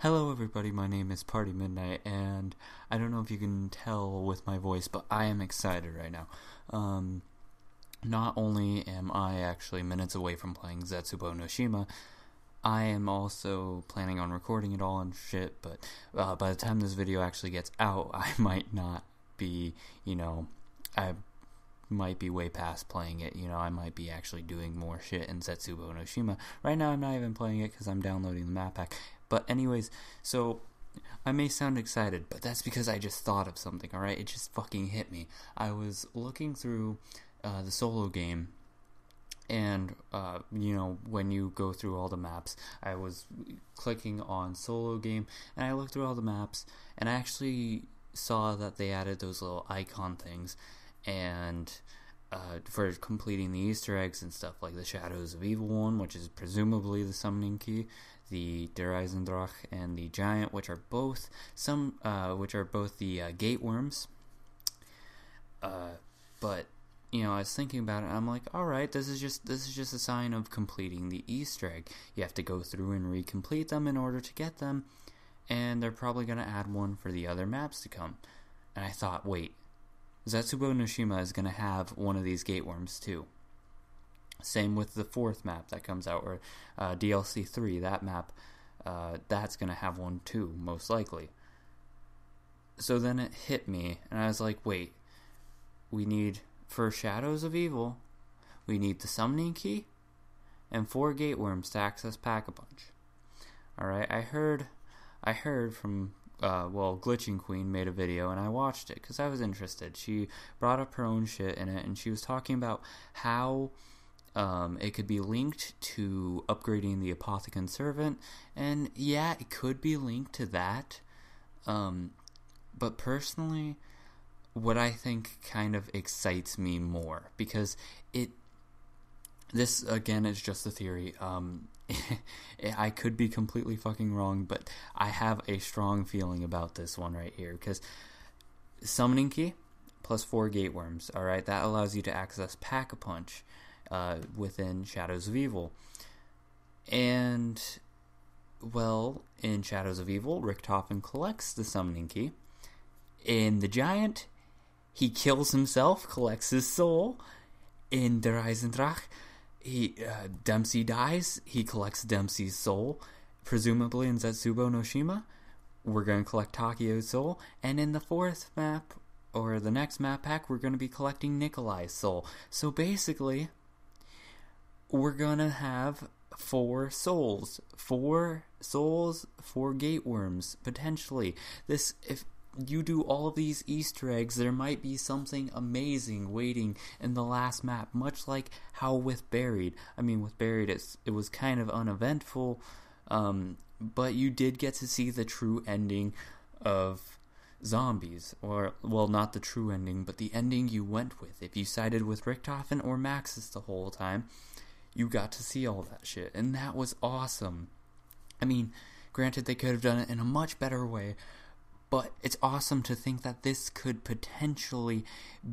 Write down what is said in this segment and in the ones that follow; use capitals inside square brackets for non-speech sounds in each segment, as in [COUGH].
Hello, everybody. My name is Party Midnight, and I don't know if you can tell with my voice, but I am excited right now. Um, not only am I actually minutes away from playing Zetsubo no Shima, I am also planning on recording it all and shit, but uh, by the time this video actually gets out, [LAUGHS] I might not be, you know, I might be way past playing it. You know, I might be actually doing more shit in Zetsubo no Shima. Right now, I'm not even playing it because I'm downloading the map pack, but anyways, so I may sound excited, but that's because I just thought of something, alright? It just fucking hit me. I was looking through uh, the solo game, and, uh, you know, when you go through all the maps, I was clicking on solo game, and I looked through all the maps, and I actually saw that they added those little icon things, and uh, for completing the Easter eggs and stuff like the Shadows of Evil One, which is presumably the summoning key, the Der Eisendrach and the Giant, which are both some, uh, which are both the uh, gate worms. Uh, but you know, I was thinking about it. I'm like, all right, this is just this is just a sign of completing the Easter egg. You have to go through and recomplete them in order to get them, and they're probably going to add one for the other maps to come. And I thought, wait, Zetsubo Noshima is going to have one of these gateworms too. Same with the fourth map that comes out, or uh, DLC 3, that map, uh, that's going to have one too, most likely. So then it hit me, and I was like, wait, we need, for Shadows of Evil, we need the Summoning Key and four Gateworms to access pack a bunch." Alright, I heard, I heard from uh, well, Glitching Queen made a video and I watched it because I was interested. She brought up her own shit in it and she was talking about how um, it could be linked to upgrading the Apothecan Servant, and yeah, it could be linked to that. Um, but personally, what I think kind of excites me more because it. This again is just a theory. Um, [LAUGHS] I could be completely fucking wrong, but I have a strong feeling about this one right here because summoning key plus four gateworms. All right, that allows you to access pack a punch uh, within Shadows of Evil, and well, in Shadows of Evil, Richtofen collects the summoning key. In the giant, he kills himself, collects his soul. In the Eisendrach, he uh, Dempsey dies. He collects Dempsey's soul, presumably in Zetsubo no Shima. We're going to collect Takio's soul, and in the fourth map or the next map pack, we're going to be collecting Nikolai's soul. So basically, we're going to have four souls, four souls, four gateworms potentially. This if you do all of these Easter eggs, there might be something amazing waiting in the last map, much like how with Buried. I mean, with Buried, it's, it was kind of uneventful, um, but you did get to see the true ending of zombies, or, well, not the true ending, but the ending you went with. If you sided with Richtofen or Maxis the whole time, you got to see all that shit, and that was awesome. I mean, granted, they could have done it in a much better way, but it's awesome to think that this could potentially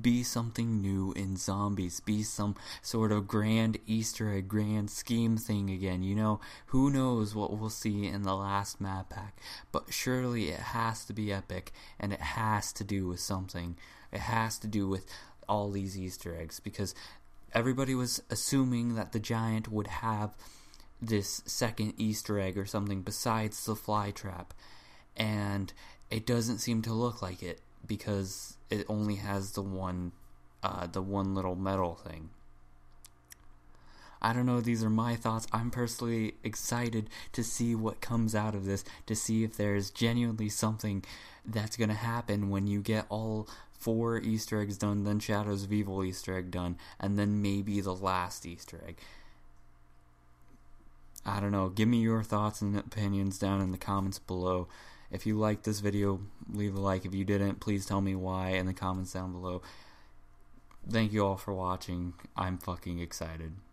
be something new in zombies, be some sort of grand Easter egg, grand scheme thing again. You know, who knows what we'll see in the last map pack, but surely it has to be epic and it has to do with something. It has to do with all these Easter eggs because everybody was assuming that the giant would have this second Easter egg or something besides the flytrap. And it doesn't seem to look like it because it only has the one uh, the one little metal thing. I don't know, these are my thoughts. I'm personally excited to see what comes out of this, to see if there's genuinely something that's going to happen when you get all four Easter eggs done, then Shadows of Evil Easter egg done, and then maybe the last Easter egg. I don't know. Give me your thoughts and opinions down in the comments below. If you liked this video, leave a like. If you didn't, please tell me why in the comments down below. Thank you all for watching. I'm fucking excited.